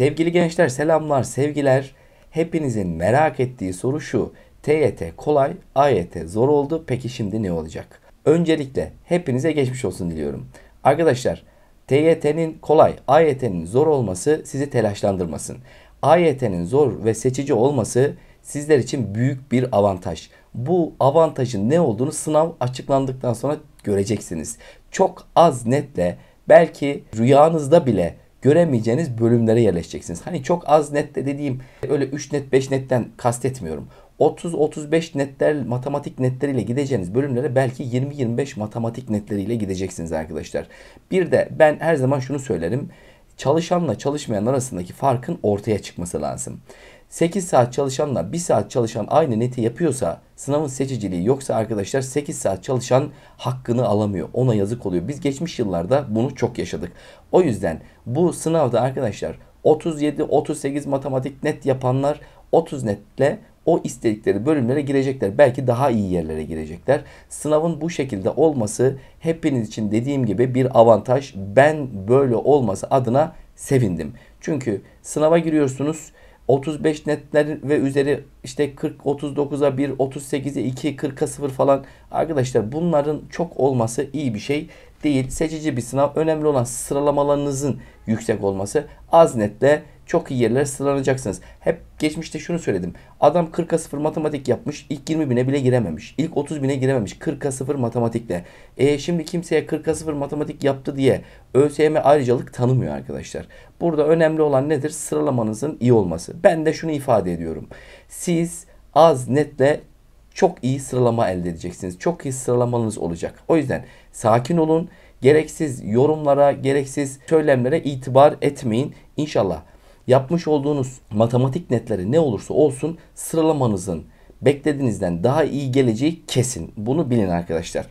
Sevgili gençler selamlar, sevgiler. Hepinizin merak ettiği soru şu. TYT kolay, AYT zor oldu. Peki şimdi ne olacak? Öncelikle hepinize geçmiş olsun diliyorum. Arkadaşlar TYT'nin kolay, AYT'nin zor olması sizi telaşlandırmasın. AYT'nin zor ve seçici olması sizler için büyük bir avantaj. Bu avantajın ne olduğunu sınav açıklandıktan sonra göreceksiniz. Çok az netle belki rüyanızda bile göremeyeceğiniz bölümlere yerleşeceksiniz. Hani çok az netle dediğim öyle 3 net 5 netten kastetmiyorum. 30-35 netler matematik netleriyle gideceğiniz bölümlere belki 20-25 matematik netleriyle gideceksiniz arkadaşlar. Bir de ben her zaman şunu söylerim. Çalışanla çalışmayan arasındaki farkın ortaya çıkması lazım. 8 saat çalışanla 1 saat çalışan aynı neti yapıyorsa sınavın seçiciliği yoksa arkadaşlar 8 saat çalışan hakkını alamıyor. Ona yazık oluyor. Biz geçmiş yıllarda bunu çok yaşadık. O yüzden bu sınavda arkadaşlar 37-38 matematik net yapanlar 30 netle o istedikleri bölümlere girecekler. Belki daha iyi yerlere girecekler. Sınavın bu şekilde olması hepiniz için dediğim gibi bir avantaj. Ben böyle olması adına sevindim. Çünkü sınava giriyorsunuz. 35 netler ve üzeri işte 40 39'a 1 38'e 2 40'a 0 falan arkadaşlar bunların çok olması iyi bir şey değil. Seçici bir sınav. Önemli olan sıralamalarınızın yüksek olması. Az netle çok iyi yerlere sıralanacaksınız. Hep geçmişte şunu söyledim. Adam 40'a 0 matematik yapmış. ilk 20 bine bile girememiş. İlk 30 bine girememiş. 40'a 0 matematikle. E şimdi kimseye 40'a 0 matematik yaptı diye ÖSYM ayrıcalık tanımıyor arkadaşlar. Burada önemli olan nedir? Sıralamanızın iyi olması. Ben de şunu ifade ediyorum. Siz az netle çok iyi sıralama elde edeceksiniz. Çok iyi sıralamanız olacak. O yüzden sakin olun. Gereksiz yorumlara, gereksiz söylemlere itibar etmeyin. İnşallah yapmış olduğunuz matematik netleri ne olursa olsun sıralamanızın beklediğinizden daha iyi geleceği kesin. Bunu bilin arkadaşlar.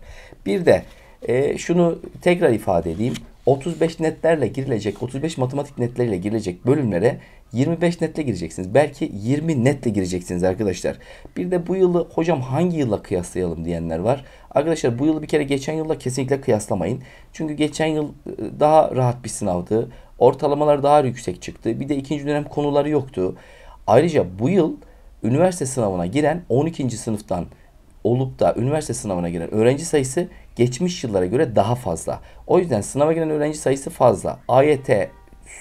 Bir de e, şunu tekrar ifade edeyim. 35 netlerle girilecek, 35 matematik netleriyle girilecek bölümlere 25 netle gireceksiniz. Belki 20 netle gireceksiniz arkadaşlar. Bir de bu yılı hocam hangi yılla kıyaslayalım diyenler var. Arkadaşlar bu yılı bir kere geçen yılla kesinlikle kıyaslamayın. Çünkü geçen yıl e, daha rahat bir sınavdı. Ortalamalar daha yüksek çıktı. Bir de ikinci dönem konuları yoktu. Ayrıca bu yıl üniversite sınavına giren 12. sınıftan olup da üniversite sınavına giren öğrenci sayısı geçmiş yıllara göre daha fazla. O yüzden sınava giren öğrenci sayısı fazla. AYT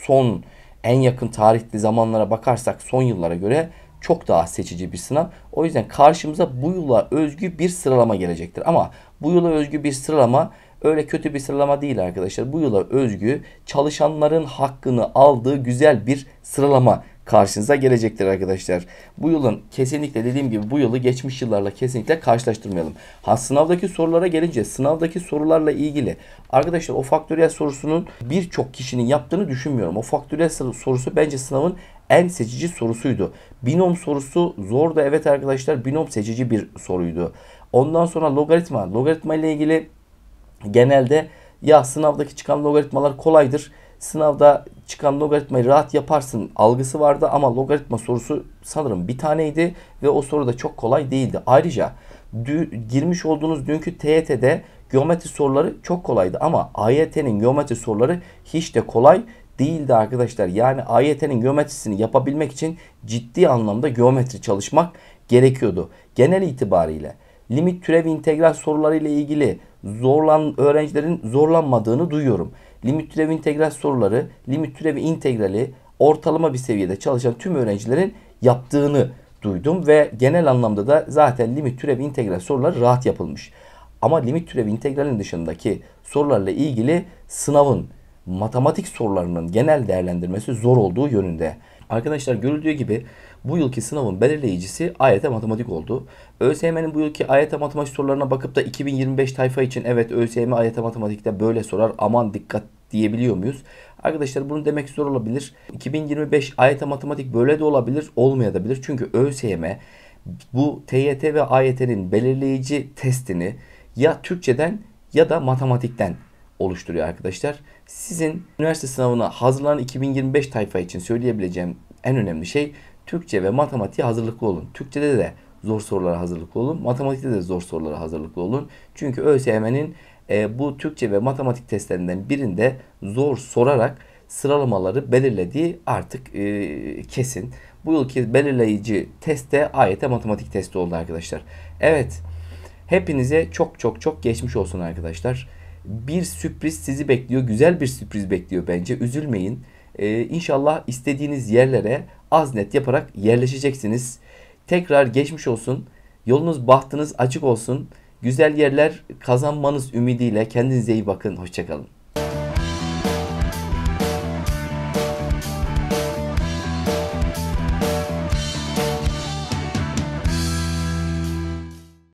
son en yakın tarihli zamanlara bakarsak son yıllara göre çok daha seçici bir sınav. O yüzden karşımıza bu yıla özgü bir sıralama gelecektir. Ama bu yıla özgü bir sıralama öyle kötü bir sıralama değil arkadaşlar. Bu yıla özgü çalışanların hakkını aldığı güzel bir sıralama karşınıza gelecektir arkadaşlar. Bu yılın kesinlikle dediğim gibi bu yılı geçmiş yıllarla kesinlikle karşılaştırmayalım. Ha sınavdaki sorulara gelince sınavdaki sorularla ilgili arkadaşlar o faktöriyel sorusunun birçok kişinin yaptığını düşünmüyorum. O faktöriyel sorusu bence sınavın en seçici sorusuydu. Binom sorusu zor da evet arkadaşlar binom seçici bir soruydu. Ondan sonra logaritma. Logaritma ile ilgili genelde ya sınavdaki çıkan logaritmalar kolaydır. Sınavda çıkan logaritmayı rahat yaparsın algısı vardı ama logaritma sorusu sanırım bir taneydi ve o soru da çok kolay değildi. Ayrıca girmiş olduğunuz dünkü TYT'de geometri soruları çok kolaydı ama AYT'nin geometri soruları hiç de kolay değildi arkadaşlar. Yani AYT'nin geometrisini yapabilmek için ciddi anlamda geometri çalışmak gerekiyordu. Genel itibariyle limit türev integral soruları ile ilgili zorlan öğrencilerin zorlanmadığını duyuyorum limit türevi integral soruları, limit türevi integrali ortalama bir seviyede çalışan tüm öğrencilerin yaptığını duydum ve genel anlamda da zaten limit türevi integral soruları rahat yapılmış. Ama limit türevi integralin dışındaki sorularla ilgili sınavın matematik sorularının genel değerlendirmesi zor olduğu yönünde. Arkadaşlar görüldüğü gibi bu yılki sınavın belirleyicisi AYT matematik oldu. ÖSYM'nin bu yılki AYT matematik sorularına bakıp da 2025 tayfa için evet ÖSYM AYT matematikte böyle sorar aman dikkat diyebiliyor muyuz? Arkadaşlar bunu demek zor olabilir. 2025 AYT matematik böyle de olabilir olmayabilir. Çünkü ÖSYM bu TYT ve AYT'nin belirleyici testini ya Türkçeden ya da matematikten oluşturuyor arkadaşlar. Sizin üniversite sınavına hazırlanan 2025 tayfa için söyleyebileceğim en önemli şey Türkçe ve matematiğe hazırlıklı olun. Türkçede de zor sorulara hazırlıklı olun. Matematikte de zor sorulara hazırlıklı olun. Çünkü ÖSYM'nin e, bu Türkçe ve matematik testlerinden birinde zor sorarak sıralamaları belirlediği artık e, kesin. Bu yılki belirleyici test de AYT matematik testi oldu arkadaşlar. Evet. Hepinize çok çok çok geçmiş olsun arkadaşlar bir sürpriz sizi bekliyor. Güzel bir sürpriz bekliyor bence. Üzülmeyin. Ee, inşallah istediğiniz yerlere az net yaparak yerleşeceksiniz. Tekrar geçmiş olsun. Yolunuz bahtınız açık olsun. Güzel yerler kazanmanız ümidiyle kendinize iyi bakın. Hoşçakalın.